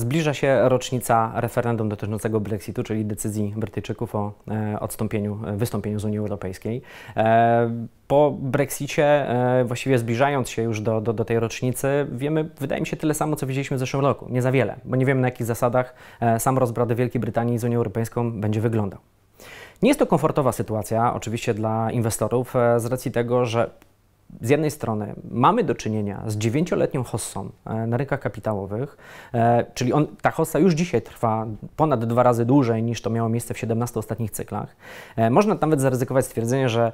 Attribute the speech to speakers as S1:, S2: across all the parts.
S1: Zbliża się rocznica referendum dotyczącego Brexitu, czyli decyzji Brytyjczyków o e, odstąpieniu, e, wystąpieniu z Unii Europejskiej. E, po Brexicie, właściwie zbliżając się już do, do, do, tej rocznicy, wiemy, wydaje mi się, tyle samo, co widzieliśmy w zeszłym roku. Nie za wiele, bo nie wiemy na jakich zasadach sam rozbrat Wielkiej Brytanii z Unią Europejską będzie wyglądał. Nie jest to komfortowa sytuacja, oczywiście dla inwestorów, z racji tego, że z jednej strony mamy do czynienia z dziewięcioletnią hossą e, na rynkach kapitałowych, e, czyli on, ta hossa już dzisiaj trwa ponad dwa razy dłużej niż to miało miejsce w 17 ostatnich cyklach. E, można nawet zaryzykować stwierdzenie, że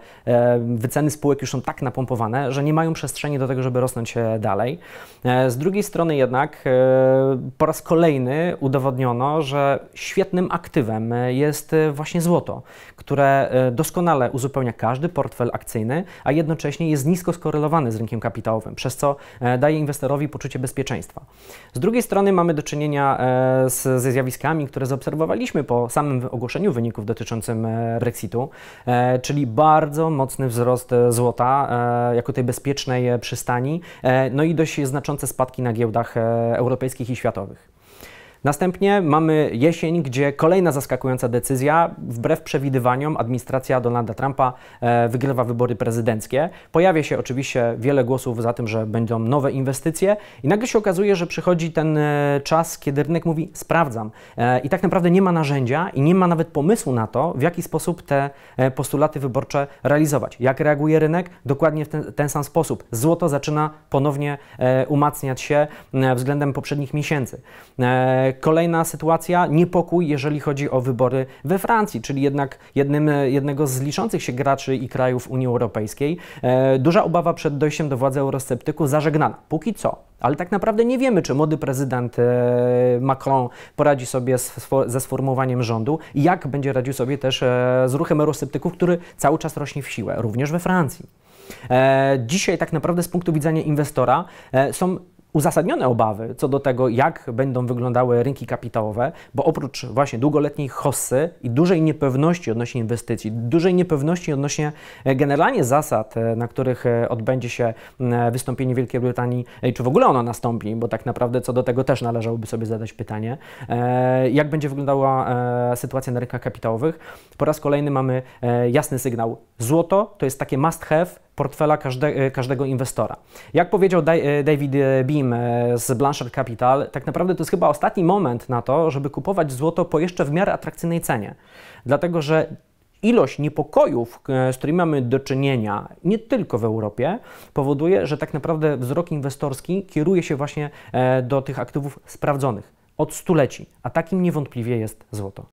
S1: wyceny spółek już są tak napompowane, że nie mają przestrzeni do tego, żeby rosnąć dalej. Z drugiej strony jednak po raz kolejny udowodniono, że świetnym aktywem jest właśnie złoto, które doskonale uzupełnia każdy portfel akcyjny, a jednocześnie jest nisko skorelowany skorelowane z rynkiem kapitałowym, przez co e, daje inwestorowi poczucie bezpieczeństwa. Z drugiej strony mamy do czynienia e, z, ze zjawiskami, które zaobserwowaliśmy po samym ogłoszeniu wyników dotyczącym e, Brexitu, czyli bardzo mocny wzrost złota jako tej bezpiecznej przystani, no i dość znaczące spadki na giełdach europejskich i światowych. Następnie mamy jesień, gdzie kolejna zaskakująca decyzja, wbrew przewidywaniom, administracja Donalda Trumpa e, wygrywa wybory prezydenckie. Pojawia się oczywiście wiele głosów za tym, że będą nowe inwestycje i nagle się okazuje, że przychodzi ten e, czas, kiedy rynek mówi sprawdzam e, i tak naprawdę nie ma narzędzia i nie ma nawet pomysłu na to, w jaki sposób te postulaty wyborcze realizować. Jak reaguje rynek? Dokładnie w ten, ten sam sposób. Złoto zaczyna ponownie umacniać się względem poprzednich miesięcy. Kolejna sytuacja, niepokój, jeżeli chodzi o wybory we Francji, czyli jednak jednym, jednego z liczących się graczy i krajów Unii Europejskiej. E, duża obawa przed dojściem do władzy eurosceptyku zażegnana. Póki co. Ale tak naprawdę nie wiemy, czy młody prezydent e, Macron poradzi sobie ze sformułowaniem rządu i jak będzie radził sobie też e, z ruchem eurosceptyków, który cały czas rośnie w siłę, również we Francji. Dzisiaj tak naprawdę z punktu widzenia inwestora są uzasadnione obawy co do tego, jak będą wyglądały rynki kapitałowe, bo oprócz właśnie długoletniej hossy i dużej niepewności odnośnie inwestycji, dużej niepewności odnośnie e, generalnie zasad, e, na których e, odbędzie się wystąpienie Wielkiej Brytanii, czy w ogóle ono nastąpi, bo tak naprawdę co do tego też należałoby sobie zadać pytanie, jak będzie wyglądała sytuacja na rynkach kapitałowych. Po raz kolejny mamy jasny sygnał. Złoto to jest takie must have, portfela każde, e, każdego inwestora. Jak powiedział e, David e, Beam z Blanchard Capital, tak naprawdę to jest chyba ostatni moment na to, żeby kupować złoto po jeszcze w miarę atrakcyjnej cenie. Dlatego, że ilość niepokojów, z którymi mamy do czynienia nie tylko w Europie, powoduje, że tak naprawdę wzrok inwestorski kieruje się właśnie do tych aktywów sprawdzonych od stuleci, a takim niewątpliwie jest złoto.